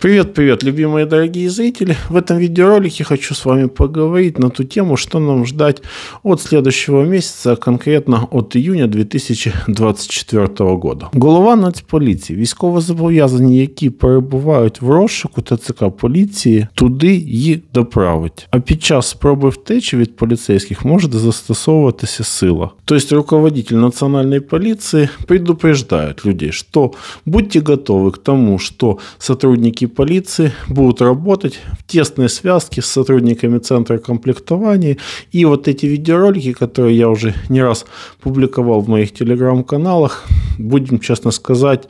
Привет-привет, любимые дорогие зрители! В этом видеоролике хочу с вами поговорить на ту тему, что нам ждать от следующего месяца, а конкретно от июня 2024 года. Голова Нацполіції. Військовозобов'язані, які перебувають в розшуку ТЦК поліції, туди її доправить. А під час спроби втечі від поліцейських може застосовуватися сила. Тобто руководитель національної поліції предупреждає людей, що будьте готові к тому, що сотрудники полиции будут работать в тесной связке с сотрудниками центра комплектования. И вот эти видеоролики, которые я уже не раз публиковал в моих телеграм-каналах, будем честно сказать,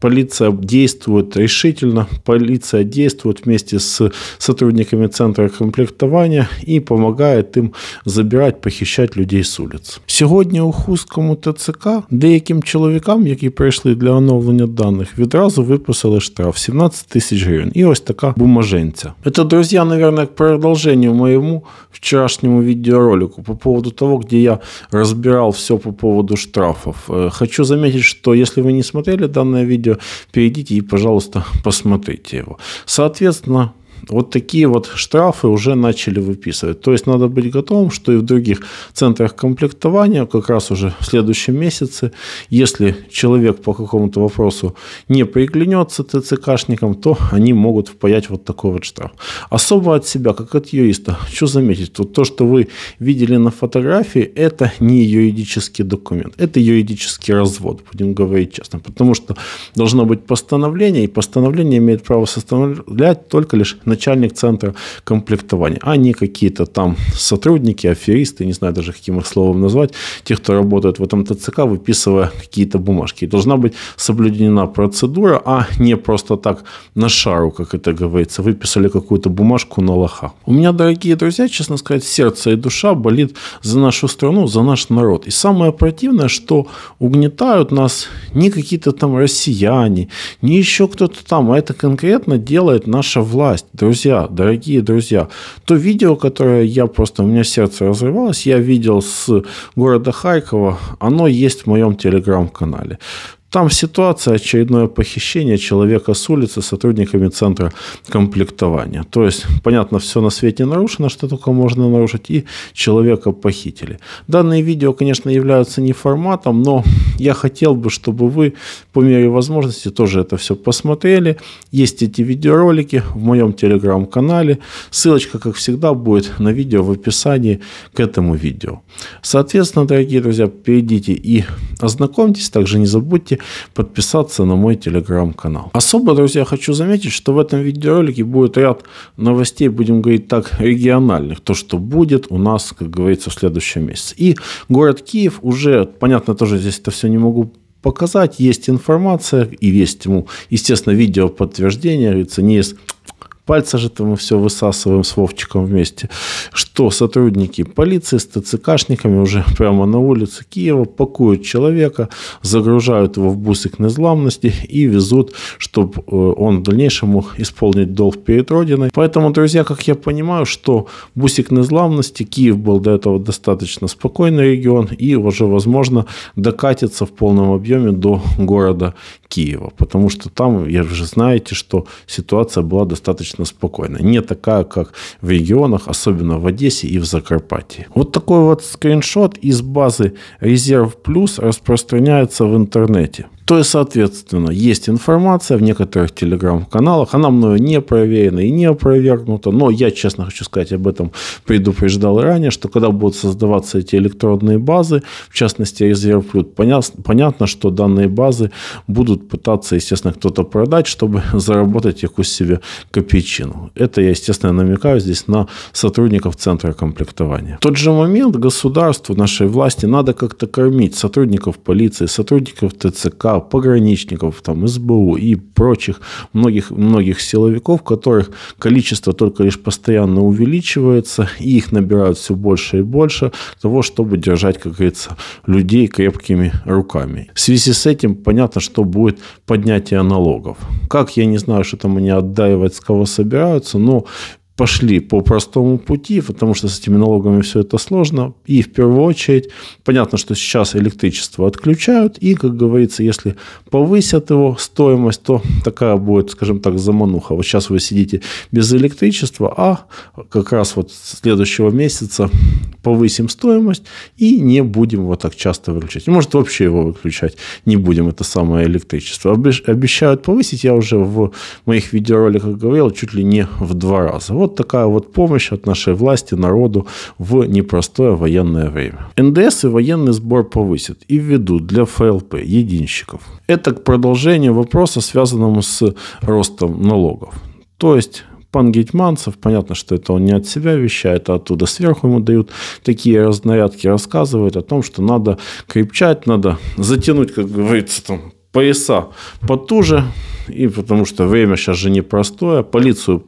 Полиция действует решительно, полиция действует вместе с сотрудниками центра комплектования и помогает им забирать, похищать людей с улиц. Сегодня у Хускому ТЦК деяким чоловікам, які прийшли для оновлення даних, відразу виписали штраф 17 тисяч гривень. І ось така бумаженця. Это, друзья, наверное, к продолжению моему вчерашнему видеоролику по поводу того, где я разбирал все по поводу штрафов. Хочу заметить, что если вы не смотрели данное видео, видео, перейдите и, пожалуйста, посмотрите его. Соответственно, вот такие вот штрафы уже начали выписывать. То есть надо быть готовым, что и в других центрах комплектования, как раз уже в следующем месяце, если человек по какому-то вопросу не приглянется ТЦКшником, то они могут впаять вот такой вот штраф. Особо от себя, как от юриста, что заметить? Вот то, что вы видели на фотографии, это не юридический документ, это юридический развод, будем говорить честно, потому что должно быть постановление, и постановление имеет право составлять только лишь начальник центра комплектования, а не какие-то там сотрудники, аферисты, не знаю даже, каким их словом назвать, те, кто работает в этом ТЦК, выписывая какие-то бумажки. И должна быть соблюдена процедура, а не просто так на шару, как это говорится, выписали какую-то бумажку на лоха. У меня, дорогие друзья, честно сказать, сердце и душа болит за нашу страну, за наш народ. И самое противное, что угнетают нас не какие-то там россияне, не еще кто-то там, а это конкретно делает наша власть друзья, дорогие друзья, то видео, которое я просто, у меня сердце разрывалось, я видел с города Харькова, оно есть в моем телеграм-канале. Там ситуация очередное похищение человека с улицы сотрудниками центра комплектования. То есть, понятно, все на свете нарушено, что только можно нарушить, и человека похитили. Данные видео, конечно, являются не форматом, но я хотел бы, чтобы вы по мере возможности тоже это все посмотрели. Есть эти видеоролики в моем телеграм-канале. Ссылочка, как всегда, будет на видео в описании к этому видео. Соответственно, дорогие друзья, перейдите и ознакомьтесь. Также не забудьте подписаться на мой телеграм-канал. Особо, друзья, хочу заметить, что в этом видеоролике будет ряд новостей, будем говорить так, региональных. То, что будет у нас, как говорится, в следующем месяце. И город Киев уже, понятно, тоже здесь это все не могу показать. Есть информация и есть ему, естественно, видео подтверждение. Говорится, не из пальца же мы все высасываем с Вовчиком вместе, что сотрудники полиции с ТЦКшниками уже прямо на улице Киева пакуют человека, загружают его в бусик незламности и везут, чтобы э, он в дальнейшем мог исполнить долг перед Родиной. Поэтому, друзья, как я понимаю, что бусик незламности, Киев был до этого достаточно спокойный регион и уже, возможно, докатится в полном объеме до города Киева, потому что там, я же знаете, что ситуация была достаточно достаточно спокойно. Не такая, как в регионах, особенно в Одессе и в Закарпатье. Вот такой вот скриншот из базы «Резерв Плюс» распространяется в интернете. То есть, соответственно, есть информация в некоторых телеграм-каналах. Она мною не проверена и не опровергнута. Но я, честно хочу сказать, об этом предупреждал ранее, что когда будут создаваться эти электронные базы, в частности, резерв резервплют, понятно, что данные базы будут пытаться, естественно, кто-то продать, чтобы заработать их у себе копейчину. Это я, естественно, намекаю здесь на сотрудников центра комплектования. В тот же момент государству, нашей власти надо как-то кормить сотрудников полиции, сотрудников ТЦК, пограничников, там, СБУ и прочих многих, многих силовиков, которых количество только лишь постоянно увеличивается, и их набирают все больше и больше того, чтобы держать, как говорится, людей крепкими руками. В связи с этим понятно, что будет поднятие налогов. Как, я не знаю, что там они от Даевецкого собираются, но пошли по простому пути, потому что с этими налогами все это сложно. И в первую очередь, понятно, что сейчас электричество отключают, и, как говорится, если повысят его стоимость, то такая будет, скажем так, замануха. Вот сейчас вы сидите без электричества, а как раз вот с следующего месяца повысим стоимость и не будем вот так часто выключать. Может, вообще его выключать не будем, это самое электричество. Обещают повысить, я уже в моих видеороликах говорил, чуть ли не в два раза. Вот вот такая вот помощь от нашей власти народу в непростое военное время. НДС и военный сбор повысят и введут для ФЛП единщиков. Это к продолжению вопроса, связанному с ростом налогов. То есть пан Гетьманцев, понятно, что это он не от себя вещает, а оттуда сверху ему дают такие разнарядки, рассказывает о том, что надо крепчать, надо затянуть, как говорится, там, пояса потуже, и потому что время сейчас же непростое, полицию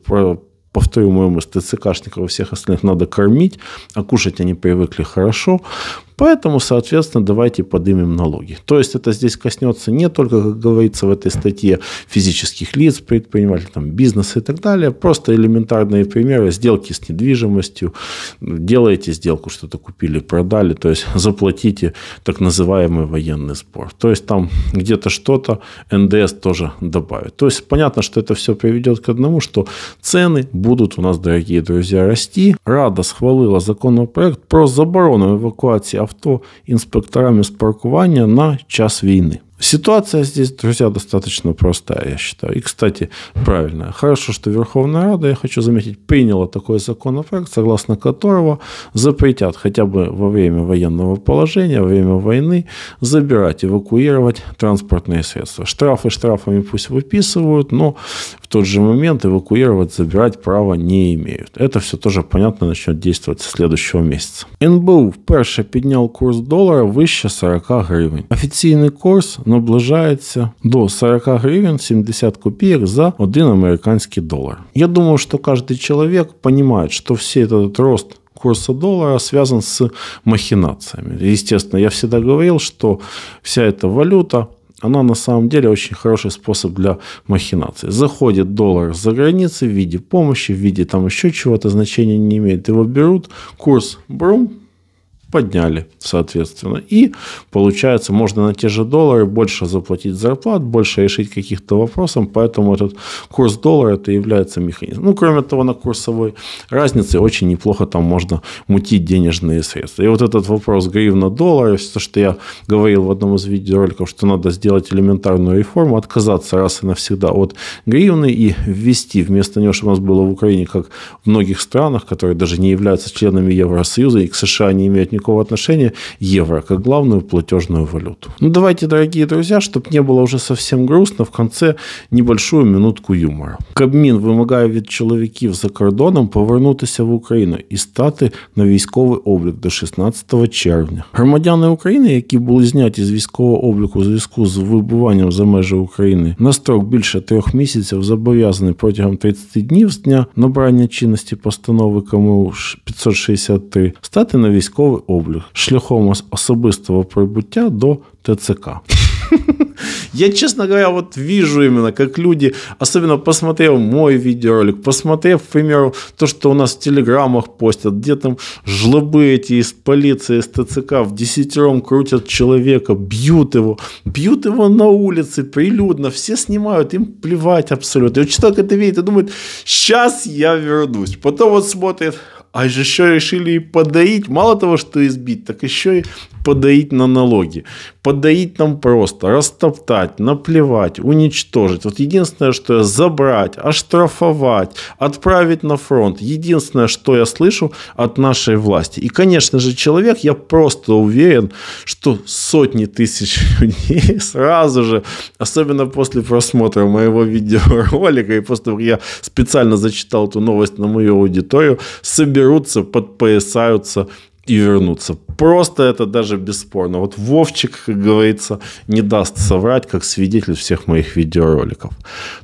повторю моему мысль, ТЦКшников и всех остальных надо кормить, а кушать они привыкли хорошо, Поэтому, соответственно, давайте поднимем налоги. То есть это здесь коснется не только, как говорится в этой статье, физических лиц, предпринимателей, там, бизнеса и так далее. Просто элементарные примеры. Сделки с недвижимостью. Делаете сделку, что-то купили, продали. То есть заплатите так называемый военный сбор. То есть там где-то что-то НДС тоже добавит. То есть понятно, что это все приведет к одному, что цены будут у нас, дорогие друзья, расти. Рада схвалила законопроект про заборону эвакуации авто інспекторами з паркування на час війни. Ситуация здесь, друзья, достаточно простая, я считаю. И, кстати, правильно. Хорошо, что Верховная Рада, я хочу заметить, приняла такой законопроект, согласно которого запретят хотя бы во время военного положения, во время войны забирать, эвакуировать транспортные средства. Штрафы штрафами пусть выписывают, но в тот же момент эвакуировать, забирать права не имеют. Это все тоже, понятно, начнет действовать с следующего месяца. НБУ вперше поднял курс доллара выше 40 гривен. Официальный курс – наближається до 40 гривен 70 копеек за 1 американский доллар. Я думаю, что каждый человек понимает, что все этот рост курса доллара связан с махинациями. Естественно, я всегда говорил, что вся эта валюта она на самом деле очень хороший способ для махинации. Заходит доллар за границей в виде помощи, в виде там еще чего-то, значения не имеет. Его берут, курс брум, подняли, соответственно. И получается, можно на те же доллары больше заплатить зарплат, больше решить каких-то вопросов, поэтому этот курс доллара это является механизмом. Ну, кроме того, на курсовой разнице очень неплохо там можно мутить денежные средства. И вот этот вопрос гривна-доллара, то, что я говорил в одном из видеороликов, что надо сделать элементарную реформу, отказаться раз и навсегда от гривны и ввести вместо него, что у нас было в Украине, как в многих странах, которые даже не являются членами Евросоюза и к США не имеют никакого никакого отношения евро как главную платежную валюту. Ну давайте, дорогие друзья, чтобы не было уже совсем грустно, в конце небольшую минутку юмора. Кабмін вимагає від чоловіків за кордоном повернутися в Україну і стати на військовий облік до 16 червня. Громадяни України, які були зняті з військового обліку у зв'язку з вибуванням за межі України на строк більше трьох місяців, зобов'язані протягом 30 днів з дня набрання чинності постанови КМУ 563 стати на військовий облік шляхом особистого прибуття до ТЦК. Я, честно говоря, вот вижу именно, как люди, особенно посмотрев мой видеоролик, посмотрев, к примеру, то, что у нас в телеграммах постят, где там жлобы эти из полиции, из ТЦК в десятером крутят человека, бьют его, бьют его на улице прилюдно, все снимают, им плевать абсолютно. И вот человек это видит и думает, сейчас я вернусь. Потом вот смотрит, а еще решили и подоить. Мало того, что избить, так еще и подоить на налоги. Подоить нам просто, растоптать, наплевать, уничтожить. Вот единственное, что я забрать, оштрафовать, отправить на фронт. Единственное, что я слышу от нашей власти. И, конечно же, человек, я просто уверен, что сотни тысяч людей сразу же, особенно после просмотра моего видеоролика и после того, как я специально зачитал эту новость на мою аудиторию, собираются соберутся, подпоясаются и вернутся. Просто это даже бесспорно. Вот Вовчик, как говорится, не даст соврать, как свидетель всех моих видеороликов.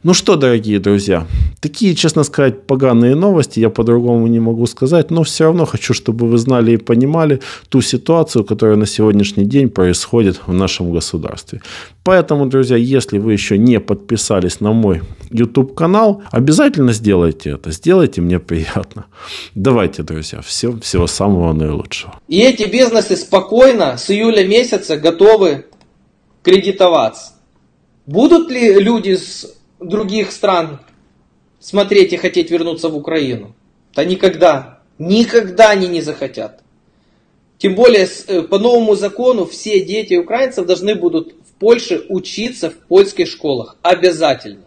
Ну что, дорогие друзья, Такие, честно сказать, поганые новости, я по-другому не могу сказать, но все равно хочу, чтобы вы знали и понимали ту ситуацию, которая на сегодняшний день происходит в нашем государстве. Поэтому, друзья, если вы еще не подписались на мой YouTube-канал, обязательно сделайте это. Сделайте мне приятно. Давайте, друзья, всем всего самого наилучшего. И эти бизнесы спокойно с июля месяца готовы кредитоваться. Будут ли люди с других стран смотреть и хотеть вернуться в Украину. Да никогда, никогда они не захотят. Тем более, э, по новому закону все дети украинцев должны будут в Польше учиться в польских школах. Обязательно.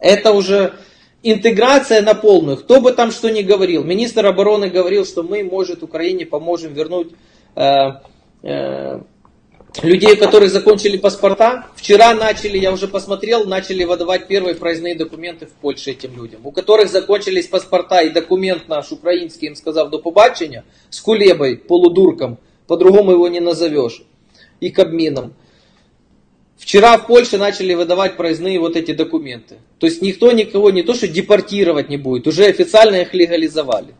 Это уже интеграция на полную. Кто бы там что ни говорил. Министр обороны говорил, что мы, может, Украине поможем вернуть э, э, людей, которые закончили паспорта, вчера начали, я уже посмотрел, начали выдавать первые проездные документы в Польше этим людям, у которых закончились паспорта и документ наш украинский им сказав до побачення, с кулебой, полудурком, по-другому его не назовешь, и кабмином. Вчера в Польше начали выдавать проездные вот эти документы. То есть никто никого не то, что депортировать не будет, уже официально их легализовали.